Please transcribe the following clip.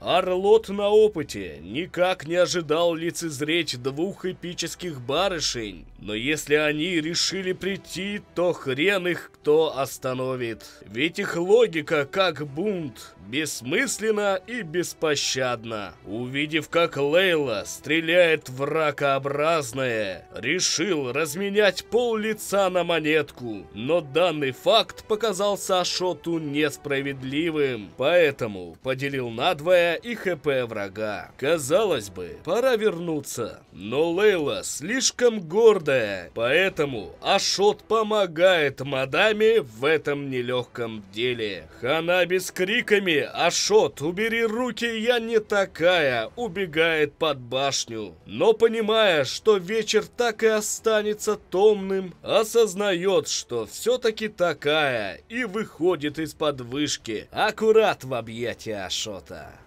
Орлот на опыте никак не ожидал лицезреть двух эпических барышень, но если они решили прийти, то хрен их кто остановит. Ведь их логика как бунт, бессмысленно и беспощадно. Увидев, как Лейла стреляет в ракообразное, решил разменять пол лица на монетку. Но данный факт показался Ашоту несправедливым, поэтому поделил надвое и хп врага. Казалось бы, пора вернуться. Но Лейла слишком гордая, поэтому Ашот помогает Мадаме в этом нелегком деле. Ханаби с криками «Ашот, убери руки, я не такая!» убегает под башню. Но понимая, что вечер так и останется томным, осознает, что все-таки такая и выходит из-под вышки, аккурат в объятия Ашота.